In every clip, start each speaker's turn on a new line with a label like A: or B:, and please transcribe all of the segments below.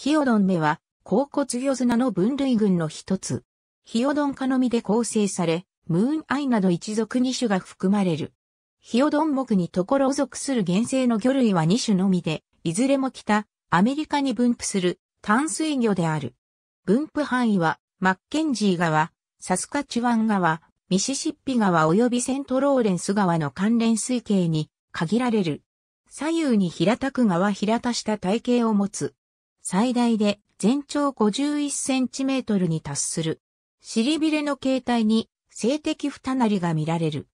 A: ヒオドン目は、甲骨魚砂の分類群の一つ。ヒオドン科のみで構成され、ムーンアイなど一族二種が含まれる。ヒオドン目にところ属する原生の魚類は二種のみで、いずれも北、アメリカに分布する淡水魚である。分布範囲は、マッケンジー川、サスカチュワン川、ミシシッピ川及びセントローレンス川の関連水系に限られる。左右に平たく川平たした体型を持つ最大で全長51センチメートルに達する。尻びれの形態に性的ふたなりが見られる。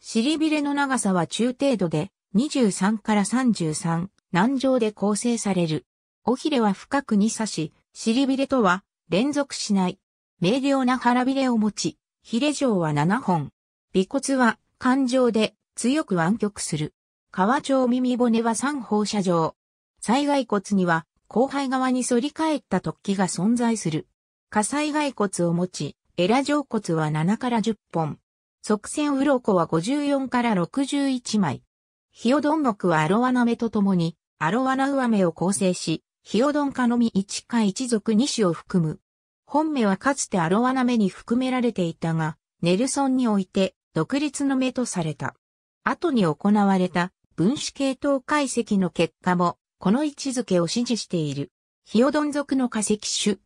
A: 尻びれの長さは中程度で23から33、難状で構成される。尾ひれは深くに刺し、尻びれとは連続しない。明瞭な腹びれを持ち、ひれ状は7本。尾骨は感情で強く湾曲する。川腸、耳骨は3放射状。災害骨には後輩側に反り返った突起が存在する。火災骸骨を持ち、エラ上骨は7から10本。側線ウロコは54から61枚。ヒオドン木はアロワナメとともに、アロワナウアメを構成し、ヒオドン科のみ1か1族2種を含む。本目はかつてアロワナメに含められていたが、ネルソンにおいて独立の目とされた。後に行われた分子系統解析の結果もこの位置づけを支持している。ヒオドン族の化石種。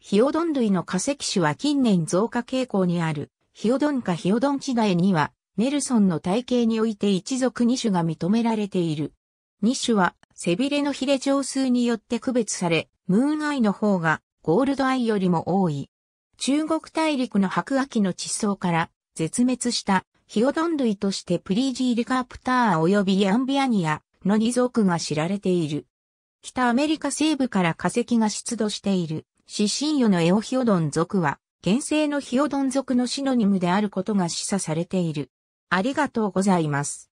A: ヒオドン類の化石種は近年増加傾向にある。ヒオドンかヒオドン地代には、ネルソンの体系において一族2種が認められている。2種は、背びれのヒレ上数によって区別され、ムーンアイの方が、ゴールドアイよりも多い。中国大陸の白亜紀の地層から絶滅したヒオドン類としてプリージーリカープター及びヤンビアニア、の二族が知られている。北アメリカ西部から化石が出土している、シシンヨのエオヒオドン族は、現世のヒオドン族のシノニムであることが示唆されている。ありがとうございます。